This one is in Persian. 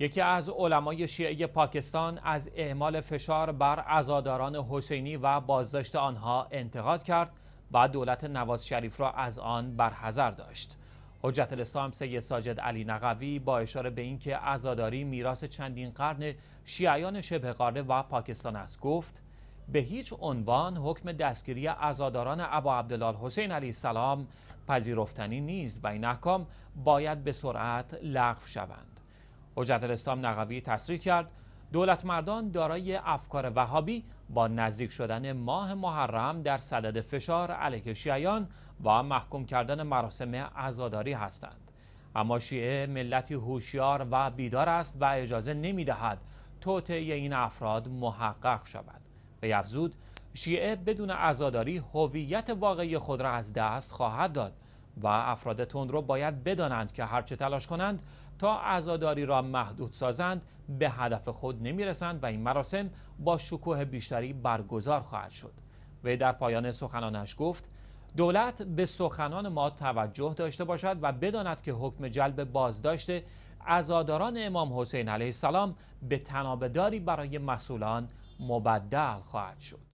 یکی از علمای شیعه پاکستان از اعمال فشار بر عزاداران حسینی و بازداشت آنها انتقاد کرد و دولت نواز شریف را از آن برحذر داشت. حجت الاسلام سید ساجد علی نقوی با اشاره به اینکه عزاداری میراث چندین قرن شیعیان شبه قاره و پاکستان است گفت به هیچ عنوان حکم دستگیری عزاداران ابا عبدالله حسین علی السلام پذیرفتنی نیست و این احکام باید به سرعت لغو شوند. حجت الاسلام نقوی تصریح کرد دولت مردان دارای افکار وهابی با نزدیک شدن ماه محرم در صدد فشار علیه شیعیان و محکوم کردن مراسم عزاداری هستند اما شیعه ملتی هوشیار و بیدار است و اجازه نمی دهد توطعه این افراد محقق شود به افزود شیعه بدون عزاداری هویت واقعی خود را از دست خواهد داد و افراد تندرو رو باید بدانند که هرچه تلاش کنند تا ازاداری را محدود سازند به هدف خود نمیرسند و این مراسم با شکوه بیشتری برگزار خواهد شد و در پایان سخنانش گفت دولت به سخنان ما توجه داشته باشد و بداند که حکم جلب بازداشت عزاداران امام حسین علیه السلام به تنابداری برای مسئولان مبدل خواهد شد